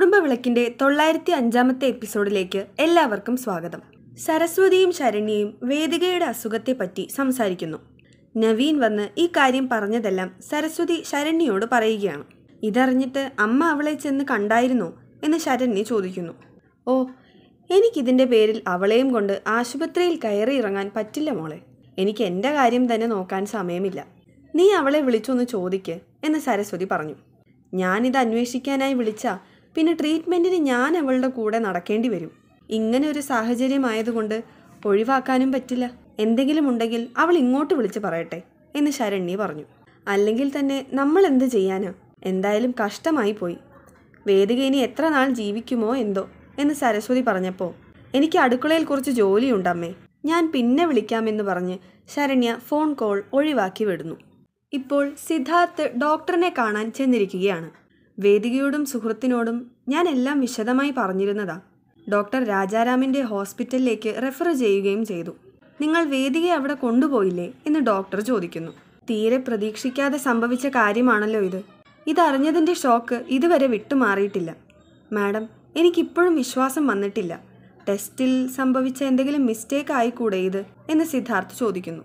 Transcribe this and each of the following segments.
കുടുംബവിളക്കിൻ്റെ തൊള്ളായിരത്തി അഞ്ചാമത്തെ എപ്പിസോഡിലേക്ക് എല്ലാവർക്കും സ്വാഗതം സരസ്വതിയും ശരണ്യയും വേദികയുടെ അസുഖത്തെപ്പറ്റി സംസാരിക്കുന്നു നവീൻ വന്ന് ഈ കാര്യം പറഞ്ഞതെല്ലാം സരസ്വതി ശരണ്യയോട് പറയുകയാണ് ഇതറിഞ്ഞിട്ട് അമ്മ അവളെ ചെന്ന് കണ്ടായിരുന്നോ എന്ന് ശരണ്യ ചോദിക്കുന്നു ഓ എനിക്കിതിൻ്റെ പേരിൽ അവളെയും കൊണ്ട് ആശുപത്രിയിൽ കയറി ഇറങ്ങാൻ പറ്റില്ല മോളെ എനിക്ക് എൻ്റെ കാര്യം തന്നെ നോക്കാൻ സമയമില്ല നീ അവളെ വിളിച്ചൊന്ന് ചോദിക്ക് എന്ന് സരസ്വതി പറഞ്ഞു ഞാനിത് അന്വേഷിക്കാനായി വിളിച്ച പിന്നെ ട്രീറ്റ്മെൻറ്റിന് ഞാൻ അവളുടെ കൂടെ നടക്കേണ്ടി വരും ഇങ്ങനെ ഒരു സാഹചര്യമായതുകൊണ്ട് ഒഴിവാക്കാനും പറ്റില്ല എന്തെങ്കിലും ഉണ്ടെങ്കിൽ അവൾ ഇങ്ങോട്ട് വിളിച്ച് പറയട്ടെ എന്ന് ശരണ്യ പറഞ്ഞു അല്ലെങ്കിൽ തന്നെ നമ്മൾ എന്ത് ചെയ്യാനാ എന്തായാലും കഷ്ടമായി പോയി വേദിക ഇനി എത്ര നാൾ ജീവിക്കുമോ എന്തോ എന്ന് സരസ്വതി പറഞ്ഞപ്പോൾ എനിക്ക് അടുക്കളയിൽ കുറച്ച് ജോലിയുണ്ടമ്മേ ഞാൻ പിന്നെ വിളിക്കാമെന്ന് പറഞ്ഞ് ശരണ്യ ഫോൺ കോൾ ഒഴിവാക്കി വിടുന്നു ഇപ്പോൾ സിദ്ധാർത്ഥ് ഡോക്ടറിനെ കാണാൻ ചെന്നിരിക്കുകയാണ് വേദികയോടും സുഹൃത്തിനോടും ഞാൻ എല്ലാം വിശദമായി പറഞ്ഞിരുന്നതാ ഡോക്ടർ രാജാരാമിൻ്റെ ഹോസ്പിറ്റലിലേക്ക് റെഫർ ചെയ്യുകയും ചെയ്തു നിങ്ങൾ വേദികയെ അവിടെ കൊണ്ടുപോയില്ലേ എന്ന് ഡോക്ടർ ചോദിക്കുന്നു തീരെ പ്രതീക്ഷിക്കാതെ സംഭവിച്ച കാര്യമാണല്ലോ ഇത് ഇതറിഞ്ഞതിൻ്റെ ഷോക്ക് ഇതുവരെ വിട്ടുമാറിയിട്ടില്ല മാഡം എനിക്കിപ്പോഴും വിശ്വാസം വന്നിട്ടില്ല ടെസ്റ്റിൽ സംഭവിച്ച എന്തെങ്കിലും മിസ്റ്റേക്ക് ആയിക്കൂടെ ഇത് എന്ന് സിദ്ധാർത്ഥ് ചോദിക്കുന്നു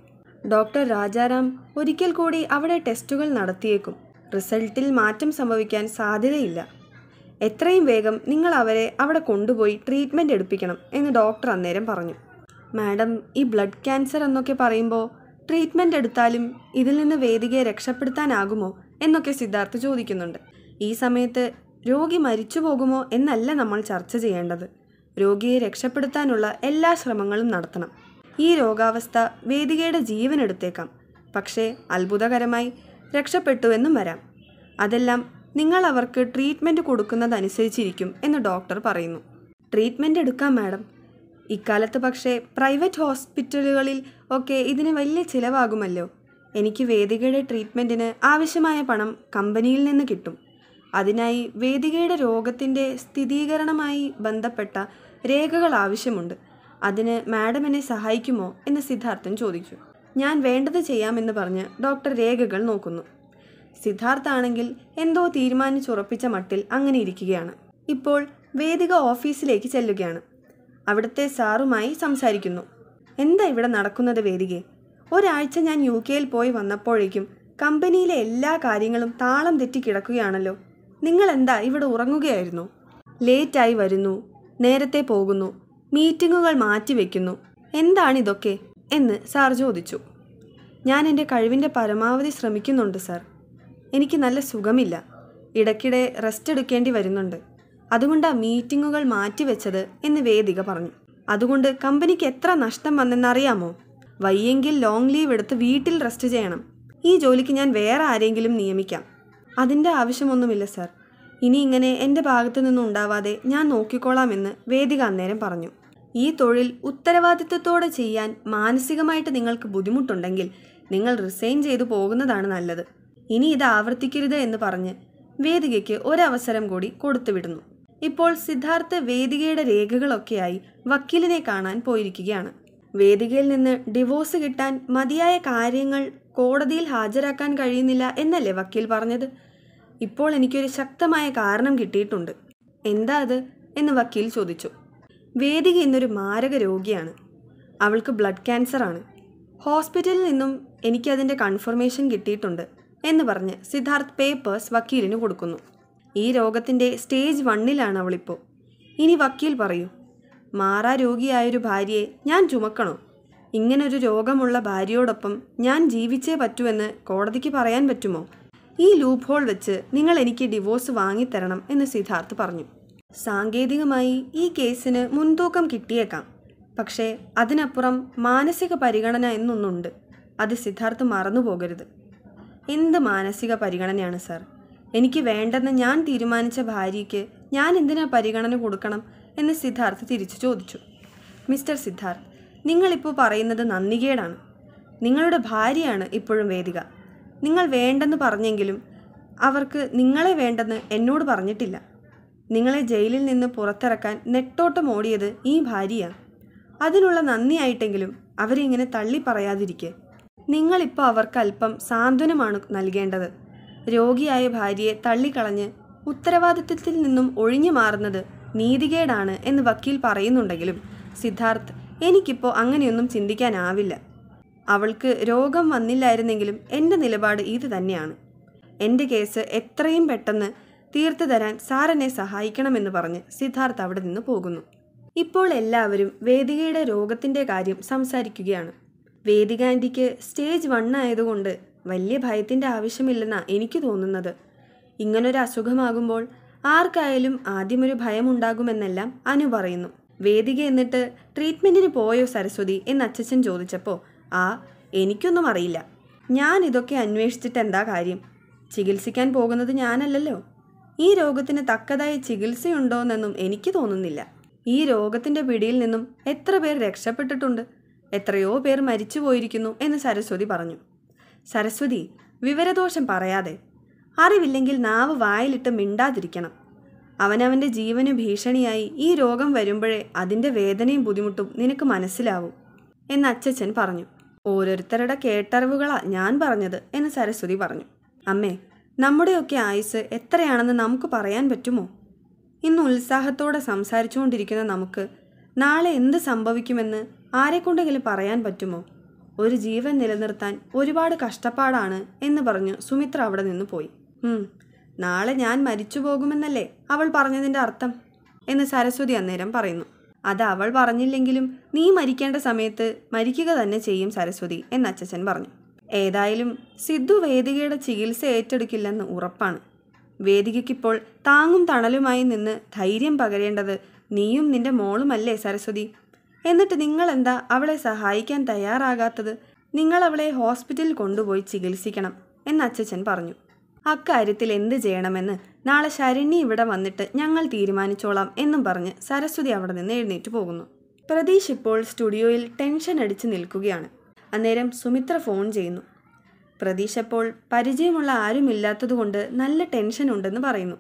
ഡോക്ടർ രാജാറാം ഒരിക്കൽ കൂടി അവിടെ ടെസ്റ്റുകൾ നടത്തിയേക്കും റിസൾട്ടിൽ മാറ്റം സംഭവിക്കാൻ സാധ്യതയില്ല എത്രയും വേഗം നിങ്ങൾ അവരെ അവിടെ കൊണ്ടുപോയി ട്രീറ്റ്മെൻ്റ് എടുപ്പിക്കണം എന്ന് ഡോക്ടർ അന്നേരം പറഞ്ഞു മാഡം ഈ ബ്ലഡ് ക്യാൻസർ എന്നൊക്കെ പറയുമ്പോൾ ട്രീറ്റ്മെൻ്റ് എടുത്താലും ഇതിൽ നിന്ന് വേദികയെ രക്ഷപ്പെടുത്താനാകുമോ എന്നൊക്കെ സിദ്ധാർത്ഥ് ചോദിക്കുന്നുണ്ട് ഈ സമയത്ത് രോഗി മരിച്ചു പോകുമോ എന്നല്ല നമ്മൾ ചർച്ച ചെയ്യേണ്ടത് രോഗിയെ രക്ഷപ്പെടുത്താനുള്ള എല്ലാ ശ്രമങ്ങളും നടത്തണം ഈ രോഗാവസ്ഥ വേദികയുടെ ജീവൻ എടുത്തേക്കാം പക്ഷേ അത്ഭുതകരമായി രക്ഷപ്പെട്ടുവെന്നും വരാം അതെല്ലാം നിങ്ങൾ അവർക്ക് ട്രീറ്റ്മെൻറ്റ് കൊടുക്കുന്നതനുസരിച്ചിരിക്കും എന്ന് ഡോക്ടർ പറയുന്നു ട്രീറ്റ്മെൻറ്റ് എടുക്കാം മാഡം ഇക്കാലത്ത് പക്ഷേ പ്രൈവറ്റ് ഹോസ്പിറ്റലുകളിൽ ഒക്കെ ഇതിന് വലിയ ചിലവാകുമല്ലോ എനിക്ക് വേദികയുടെ ട്രീറ്റ്മെൻറ്റിന് ആവശ്യമായ പണം കമ്പനിയിൽ നിന്ന് കിട്ടും അതിനായി വേദികയുടെ രോഗത്തിൻ്റെ സ്ഥിരീകരണമായി ബന്ധപ്പെട്ട രേഖകൾ ആവശ്യമുണ്ട് അതിന് മാഡം എന്നെ സഹായിക്കുമോ എന്ന് സിദ്ധാർത്ഥൻ ചോദിച്ചു ഞാൻ വേണ്ടത് ചെയ്യാമെന്ന് പറഞ്ഞ് ഡോക്ടർ രേഖകൾ നോക്കുന്നു സിദ്ധാർത്ഥ ആണെങ്കിൽ എന്തോ തീരുമാനിച്ചുറപ്പിച്ച മട്ടിൽ അങ്ങനെ ഇരിക്കുകയാണ് ഇപ്പോൾ വേദിക ഓഫീസിലേക്ക് ചെല്ലുകയാണ് അവിടുത്തെ സാറുമായി സംസാരിക്കുന്നു എന്താ ഇവിടെ നടക്കുന്നത് വേദികെ ഒരാഴ്ച ഞാൻ യു കെയിൽ പോയി വന്നപ്പോഴേക്കും കമ്പനിയിലെ എല്ലാ കാര്യങ്ങളും താളം തെറ്റി കിടക്കുകയാണല്ലോ നിങ്ങൾ എന്താ ഇവിടെ ഉറങ്ങുകയായിരുന്നു ലേറ്റായി വരുന്നു നേരത്തെ പോകുന്നു മീറ്റിങ്ങുകൾ മാറ്റിവെക്കുന്നു എന്താണ് ഇതൊക്കെ എന്ന് സാർ ചോദിച്ചു ഞാൻ എൻ്റെ കഴിവിൻ്റെ പരമാവധി ശ്രമിക്കുന്നുണ്ട് സാർ എനിക്ക് നല്ല സുഖമില്ല ഇടയ്ക്കിടെ റെസ്റ്റ് എടുക്കേണ്ടി വരുന്നുണ്ട് അതുകൊണ്ട് ആ മീറ്റിങ്ങുകൾ മാറ്റിവെച്ചത് എന്ന് വേദിക പറഞ്ഞു അതുകൊണ്ട് കമ്പനിക്ക് എത്ര നഷ്ടം വന്നെന്നറിയാമോ വയ്യെങ്കിൽ ലോങ് ലീവ് എടുത്ത് വീട്ടിൽ റെസ്റ്റ് ചെയ്യണം ഈ ജോലിക്ക് ഞാൻ വേറെ ആരെങ്കിലും നിയമിക്കാം അതിൻ്റെ ആവശ്യമൊന്നുമില്ല സാർ ഇനി ഇങ്ങനെ എൻ്റെ ഭാഗത്തു നിന്നും ഉണ്ടാവാതെ ഞാൻ നോക്കിക്കോളാമെന്ന് വേദിക അന്നേരം പറഞ്ഞു ഈ തൊഴിൽ ഉത്തരവാദിത്വത്തോടെ ചെയ്യാൻ മാനസികമായിട്ട് നിങ്ങൾക്ക് ബുദ്ധിമുട്ടുണ്ടെങ്കിൽ നിങ്ങൾ റിസൈൻ ചെയ്തു പോകുന്നതാണ് നല്ലത് ഇനി ഇത് ആവർത്തിക്കരുത് എന്ന് പറഞ്ഞ് വേദികയ്ക്ക് ഒരവസരം കൂടി കൊടുത്തുവിടുന്നു ഇപ്പോൾ സിദ്ധാർത്ഥ് വേദികയുടെ രേഖകളൊക്കെയായി വക്കീലിനെ കാണാൻ പോയിരിക്കുകയാണ് വേദികയിൽ നിന്ന് ഡിവോഴ്സ് കിട്ടാൻ മതിയായ കാര്യങ്ങൾ കോടതിയിൽ ഹാജരാക്കാൻ കഴിയുന്നില്ല എന്നല്ലേ വക്കീൽ പറഞ്ഞത് ഇപ്പോൾ എനിക്കൊരു ശക്തമായ കാരണം കിട്ടിയിട്ടുണ്ട് എന്താ അത് എന്ന് വക്കീൽ ചോദിച്ചു വേദിക ഇന്നൊരു മാരക രോഗിയാണ് അവൾക്ക് ബ്ലഡ് ക്യാൻസറാണ് ഹോസ്പിറ്റലിൽ നിന്നും എനിക്കതിൻ്റെ കൺഫർമേഷൻ കിട്ടിയിട്ടുണ്ട് എന്ന് പറഞ്ഞ് സിദ്ധാർത്ഥ് പേപ്പേഴ്സ് വക്കീലിന് കൊടുക്കുന്നു ഈ രോഗത്തിൻ്റെ സ്റ്റേജ് വണ്ണിലാണ് അവളിപ്പോൾ ഇനി വക്കീൽ പറയൂ മാറാ രോഗിയായൊരു ഭാര്യയെ ഞാൻ ചുമക്കണോ ഇങ്ങനൊരു രോഗമുള്ള ഭാര്യയോടൊപ്പം ഞാൻ ജീവിച്ചേ പറ്റുമെന്ന് കോടതിക്ക് പറയാൻ പറ്റുമോ ഈ ലൂപ്പ് ഹോൾ വെച്ച് നിങ്ങൾ എനിക്ക് ഡിവോഴ്സ് വാങ്ങിത്തരണം എന്ന് സിദ്ധാർത്ഥ് പറഞ്ഞു സാങ്കേതികമായി ഈ കേസിന് മുൻതൂക്കം കിട്ടിയേക്കാം പക്ഷേ അതിനപ്പുറം മാനസിക പരിഗണന എന്നൊന്നുണ്ട് അത് സിദ്ധാർത്ഥ് മറന്നുപോകരുത് എന്ത് മാനസിക പരിഗണനയാണ് സർ എനിക്ക് വേണ്ടെന്ന് ഞാൻ തീരുമാനിച്ച ഭാര്യയ്ക്ക് ഞാൻ എന്തിനാ പരിഗണന കൊടുക്കണം എന്ന് സിദ്ധാർത്ഥ് തിരിച്ചു ചോദിച്ചു മിസ്റ്റർ സിദ്ധാർത്ഥ് നിങ്ങളിപ്പോൾ പറയുന്നത് നന്ദികേടാണ് നിങ്ങളുടെ ഭാര്യയാണ് ഇപ്പോഴും വേദിക നിങ്ങൾ വേണ്ടെന്ന് പറഞ്ഞെങ്കിലും അവർക്ക് നിങ്ങളെ വേണ്ടെന്ന് എന്നോട് പറഞ്ഞിട്ടില്ല നിങ്ങളെ ജയിലിൽ നിന്ന് പുറത്തിറക്കാൻ നെട്ടോട്ടം ഓടിയത് ഈ ഭാര്യയാണ് അതിനുള്ള നന്ദിയായിട്ടെങ്കിലും അവരിങ്ങനെ തള്ളി പറയാതിരിക്കെ നിങ്ങളിപ്പോൾ അവർക്ക് അല്പം സാന്ത്വനമാണ് നൽകേണ്ടത് രോഗിയായ ഭാര്യയെ തള്ളിക്കളഞ്ഞ് ഉത്തരവാദിത്വത്തിൽ നിന്നും ഒഴിഞ്ഞു മാറുന്നത് നീതികേടാണ് എന്ന് വക്കീൽ പറയുന്നുണ്ടെങ്കിലും സിദ്ധാർത്ഥ് എനിക്കിപ്പോൾ അങ്ങനെയൊന്നും ചിന്തിക്കാനാവില്ല അവൾക്ക് രോഗം വന്നില്ലായിരുന്നെങ്കിലും എൻ്റെ നിലപാട് ഇത് തന്നെയാണ് എൻ്റെ കേസ് എത്രയും പെട്ടെന്ന് തീർത്തു തരാൻ സാറിനെ സഹായിക്കണമെന്ന് പറഞ്ഞ് സിദ്ധാർത്ഥ് അവിടെ നിന്ന് പോകുന്നു ഇപ്പോൾ എല്ലാവരും വേദികയുടെ രോഗത്തിൻ്റെ കാര്യം സംസാരിക്കുകയാണ് വേദിക ആൻറ്റിക്ക് സ്റ്റേജ് വൺ ആയതുകൊണ്ട് വലിയ ഭയത്തിൻ്റെ ആവശ്യമില്ലെന്നാണ് എനിക്ക് തോന്നുന്നത് ഇങ്ങനൊരു അസുഖമാകുമ്പോൾ ആർക്കായാലും ആദ്യമൊരു ഭയമുണ്ടാകുമെന്നെല്ലാം അനു പറയുന്നു വേദിക എന്നിട്ട് ട്രീറ്റ്മെൻറ്റിന് പോയോ സരസ്വതി എന്ന് അച്ഛൻ ചോദിച്ചപ്പോൾ ആ എനിക്കൊന്നും അറിയില്ല ഞാൻ ഇതൊക്കെ അന്വേഷിച്ചിട്ട് എന്താ കാര്യം ചികിത്സിക്കാൻ പോകുന്നത് ഞാനല്ലല്ലോ ഈ രോഗത്തിന് തക്കതായ ചികിത്സയുണ്ടോയെന്നൊന്നും എനിക്ക് തോന്നുന്നില്ല ഈ രോഗത്തിന്റെ പിടിയിൽ നിന്നും എത്ര പേർ രക്ഷപ്പെട്ടിട്ടുണ്ട് എത്രയോ പേർ മരിച്ചു പോയിരിക്കുന്നു എന്ന് സരസ്വതി പറഞ്ഞു സരസ്വതി വിവരദോഷം പറയാതെ അറിവില്ലെങ്കിൽ നാവ് വായിലിട്ട് മിണ്ടാതിരിക്കണം അവനവൻ്റെ ജീവന് ഭീഷണിയായി ഈ രോഗം വരുമ്പോഴേ അതിൻ്റെ വേദനയും ബുദ്ധിമുട്ടും നിനക്ക് മനസ്സിലാവും എന്ന് അച്ചച്ചൻ പറഞ്ഞു ഓരോരുത്തരുടെ കേട്ടറിവുകളാ ഞാൻ പറഞ്ഞത് എന്ന് സരസ്വതി പറഞ്ഞു അമ്മേ നമ്മുടെയൊക്കെ ആയുസ് എത്രയാണെന്ന് നമുക്ക് പറയാൻ പറ്റുമോ ഇന്ന് ഉത്സാഹത്തോടെ സംസാരിച്ചുകൊണ്ടിരിക്കുന്ന നമുക്ക് നാളെ എന്ത് സംഭവിക്കുമെന്ന് ആരെക്കൊണ്ടെങ്കിലും പറയാൻ പറ്റുമോ ഒരു ജീവൻ നിലനിർത്താൻ ഒരുപാട് കഷ്ടപ്പാടാണ് എന്ന് പറഞ്ഞു സുമിത്ര അവിടെ നിന്ന് പോയി നാളെ ഞാൻ മരിച്ചു പോകുമെന്നല്ലേ അവൾ പറഞ്ഞതിൻ്റെ അർത്ഥം എന്ന് സരസ്വതി അന്നേരം പറയുന്നു അത് അവൾ പറഞ്ഞില്ലെങ്കിലും നീ മരിക്കേണ്ട സമയത്ത് മരിക്കുക തന്നെ ചെയ്യും സരസ്വതി എന്ന് അച്ഛൻ പറഞ്ഞു ഏതായാലും സിദ്ധു വേദികയുടെ ചികിത്സ ഏറ്റെടുക്കില്ലെന്ന് ഉറപ്പാണ് വേദികയ്ക്കിപ്പോൾ താങ്ങും തണലുമായി നിന്ന് ധൈര്യം പകരേണ്ടത് നീയും നിന്റെ മോളുമല്ലേ സരസ്വതി എന്നിട്ട് നിങ്ങളെന്താ അവളെ സഹായിക്കാൻ തയ്യാറാകാത്തത് നിങ്ങൾ അവളെ ഹോസ്പിറ്റലിൽ കൊണ്ടുപോയി ചികിത്സിക്കണം എന്ന് അച്ഛച്ചൻ പറഞ്ഞു അക്കാര്യത്തിൽ എന്ത് ചെയ്യണമെന്ന് നാളെ ശരണ്യ ഇവിടെ വന്നിട്ട് ഞങ്ങൾ തീരുമാനിച്ചോളാം എന്നും പറഞ്ഞ് സരസ്വതി അവിടെ നിന്ന് എഴുന്നേറ്റ് പോകുന്നു പ്രതീഷ് ഇപ്പോൾ സ്റ്റുഡിയോയിൽ ടെൻഷൻ അടിച്ച് നിൽക്കുകയാണ് അന്നേരം സുമിത്ര ഫോൺ ചെയ്യുന്നു അപ്പോൾ പരിചയമുള്ള ആരുമില്ലാത്തതുകൊണ്ട് നല്ല ടെൻഷൻ ഉണ്ടെന്ന് പറയുന്നു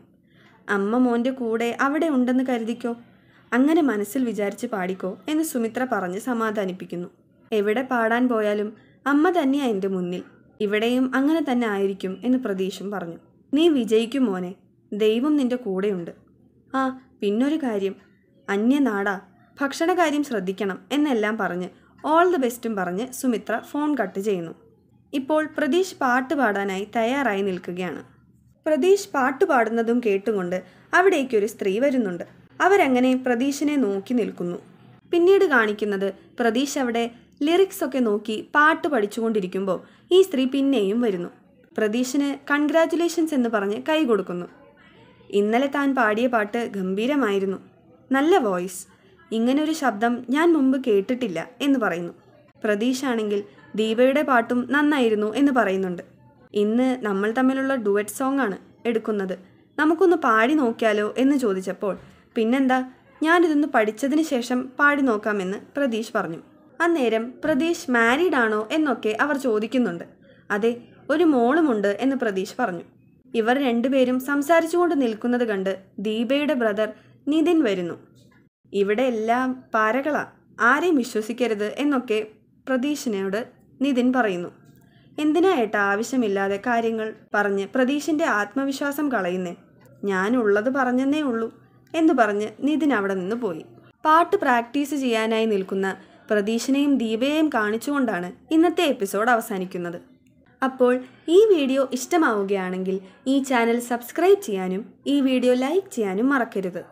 അമ്മ മോൻ്റെ കൂടെ അവിടെ ഉണ്ടെന്ന് കരുതിക്കോ അങ്ങനെ മനസ്സിൽ വിചാരിച്ച് പാടിക്കോ എന്ന് സുമിത്ര പറഞ്ഞ് സമാധാനിപ്പിക്കുന്നു എവിടെ പാടാൻ പോയാലും അമ്മ തന്നെയാ എൻ്റെ മുന്നിൽ ഇവിടെയും അങ്ങനെ തന്നെ ആയിരിക്കും എന്ന് പ്രതീക്ഷം പറഞ്ഞു നീ വിജയിക്കും മോനെ ദൈവം നിന്റെ കൂടെയുണ്ട് ആ പിന്നൊരു കാര്യം അന്യനാടാ ഭക്ഷണകാര്യം ശ്രദ്ധിക്കണം എന്നെല്ലാം പറഞ്ഞ് ഓൾ ദി ബെസ്റ്റും പറഞ്ഞ് സുമിത്ര ഫോൺ കട്ട് ചെയ്യുന്നു ഇപ്പോൾ പ്രതീഷ് പാട്ട് പാടാനായി തയ്യാറായി നിൽക്കുകയാണ് പ്രതീഷ് പാട്ട് പാടുന്നതും കേട്ടുകൊണ്ട് അവിടേക്കൊരു സ്ത്രീ വരുന്നുണ്ട് അവരങ്ങനെ പ്രതീഷിനെ നോക്കി നിൽക്കുന്നു പിന്നീട് കാണിക്കുന്നത് പ്രതീഷ് അവിടെ ലിറിക്സ് ഒക്കെ നോക്കി പാട്ട് പഠിച്ചുകൊണ്ടിരിക്കുമ്പോൾ ഈ സ്ത്രീ പിന്നെയും വരുന്നു പ്രതീഷിന് കൺഗ്രാറ്റുലേഷൻസ് എന്ന് പറഞ്ഞ് കൈ കൊടുക്കുന്നു ഇന്നലെ താൻ പാടിയ പാട്ട് ഗംഭീരമായിരുന്നു നല്ല വോയിസ് ഇങ്ങനൊരു ശബ്ദം ഞാൻ മുമ്പ് കേട്ടിട്ടില്ല എന്ന് പറയുന്നു പ്രതീഷ് ആണെങ്കിൽ ദീപയുടെ പാട്ടും നന്നായിരുന്നു എന്ന് പറയുന്നുണ്ട് ഇന്ന് നമ്മൾ തമ്മിലുള്ള ഡുവറ്റ് സോങ് ആണ് എടുക്കുന്നത് നമുക്കൊന്ന് പാടി നോക്കിയാലോ എന്ന് ചോദിച്ചപ്പോൾ പിന്നെന്താ ഞാനിതൊന്ന് പഠിച്ചതിന് ശേഷം പാടി നോക്കാമെന്ന് പ്രതീഷ് പറഞ്ഞു അന്നേരം പ്രതീഷ് മാരീഡ് ആണോ എന്നൊക്കെ അവർ ചോദിക്കുന്നുണ്ട് അതെ ഒരു മോളുമുണ്ട് എന്ന് പ്രതീഷ് പറഞ്ഞു ഇവർ രണ്ടുപേരും സംസാരിച്ചുകൊണ്ട് നിൽക്കുന്നത് കണ്ട് ദീപയുടെ ബ്രദർ നിതിൻ വരുന്നു ഇവിടെ എല്ലാം പാരകളാ ആരെയും വിശ്വസിക്കരുത് എന്നൊക്കെ പ്രതീഷിനോട് നിതിൻ പറയുന്നു എന്തിനാ ആവശ്യമില്ലാതെ കാര്യങ്ങൾ പറഞ്ഞ് പ്രതീഷിൻ്റെ ആത്മവിശ്വാസം കളയുന്നേ ഞാനുള്ളത് പറഞ്ഞെന്നേ ഉള്ളൂ എന്ന് പറഞ്ഞ് നിതിൻ അവിടെ നിന്ന് പോയി പാട്ട് പ്രാക്ടീസ് ചെയ്യാനായി നിൽക്കുന്ന പ്രതീഷിനെയും ദീപയെയും കാണിച്ചുകൊണ്ടാണ് ഇന്നത്തെ എപ്പിസോഡ് അവസാനിക്കുന്നത് അപ്പോൾ ഈ വീഡിയോ ഇഷ്ടമാവുകയാണെങ്കിൽ ഈ ചാനൽ സബ്സ്ക്രൈബ് ചെയ്യാനും ഈ വീഡിയോ ലൈക്ക് ചെയ്യാനും മറക്കരുത്